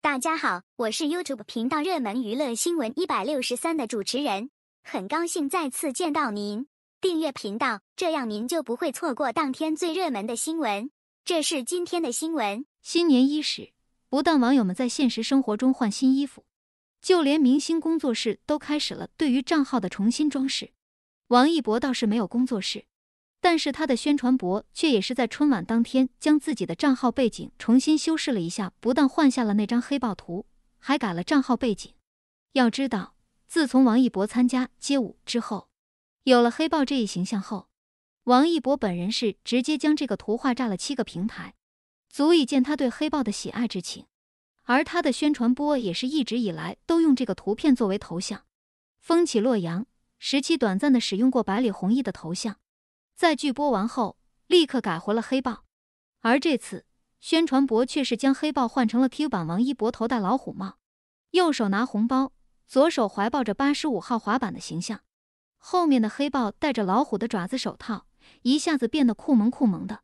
大家好，我是 YouTube 频道热门娱乐新闻一百六十三的主持人，很高兴再次见到您。订阅频道，这样您就不会错过当天最热门的新闻。这是今天的新闻：新年伊始，不但网友们在现实生活中换新衣服，就连明星工作室都开始了对于账号的重新装饰。王一博倒是没有工作室。但是他的宣传博却也是在春晚当天将自己的账号背景重新修饰了一下，不但换下了那张黑豹图，还改了账号背景。要知道，自从王一博参加街舞之后，有了黑豹这一形象后，王一博本人是直接将这个图画炸了七个平台，足以见他对黑豹的喜爱之情。而他的宣传波也是一直以来都用这个图片作为头像，风起洛阳时期短暂的使用过百里弘毅的头像。在剧播完后，立刻改回了黑豹，而这次宣传博却是将黑豹换成了 Q 版王一博头戴老虎帽，右手拿红包，左手怀抱着八十五号滑板的形象。后面的黑豹戴着老虎的爪子手套，一下子变得酷萌酷萌的。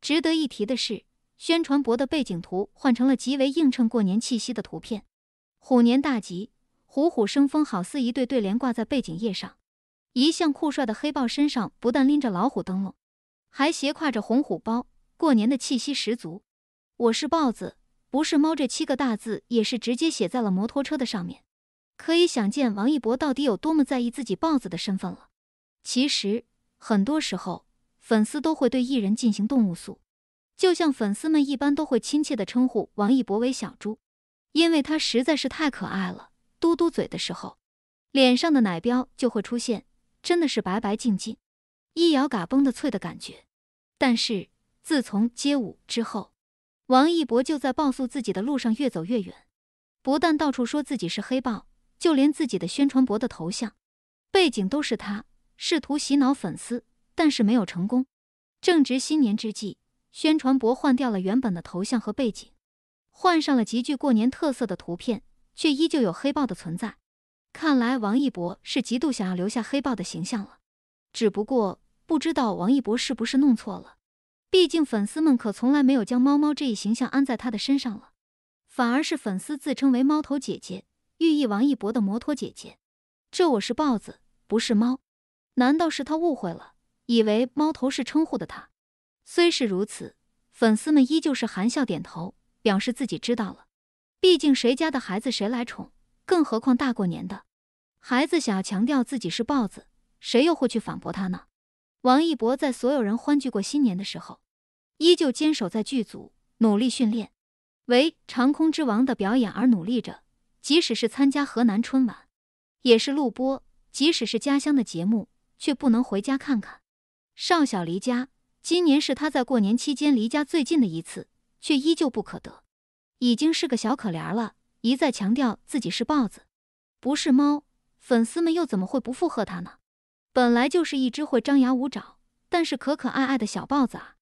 值得一提的是，宣传博的背景图换成了极为映衬过年气息的图片，虎年大吉，虎虎生风，好似一对对联挂在背景页上。一向酷帅的黑豹身上不但拎着老虎灯笼，还斜挎着红虎包，过年的气息十足。我是豹子，不是猫，这七个大字也是直接写在了摩托车的上面。可以想见王一博到底有多么在意自己豹子的身份了。其实很多时候，粉丝都会对艺人进行动物素，就像粉丝们一般都会亲切地称呼王一博为小猪，因为他实在是太可爱了，嘟嘟嘴的时候，脸上的奶膘就会出现。真的是白白净净，一咬嘎嘣的脆的感觉。但是自从街舞之后，王一博就在暴诉自己的路上越走越远。不但到处说自己是黑豹，就连自己的宣传博的头像、背景都是他，试图洗脑粉丝，但是没有成功。正值新年之际，宣传博换掉了原本的头像和背景，换上了极具过年特色的图片，却依旧有黑豹的存在。看来王一博是极度想要留下黑豹的形象了，只不过不知道王一博是不是弄错了。毕竟粉丝们可从来没有将猫猫这一形象安在他的身上了，反而是粉丝自称为“猫头姐姐”，寓意王一博的摩托姐姐。这我是豹子，不是猫。难道是他误会了，以为“猫头”是称呼的他？虽是如此，粉丝们依旧是含笑点头，表示自己知道了。毕竟谁家的孩子谁来宠。更何况大过年的，孩子想要强调自己是豹子，谁又会去反驳他呢？王一博在所有人欢聚过新年的时候，依旧坚守在剧组，努力训练，为《长空之王》的表演而努力着。即使是参加河南春晚，也是录播；即使是家乡的节目，却不能回家看看。少小离家，今年是他在过年期间离家最近的一次，却依旧不可得，已经是个小可怜了。一再强调自己是豹子，不是猫，粉丝们又怎么会不附和他呢？本来就是一只会张牙舞爪，但是可可爱爱的小豹子啊！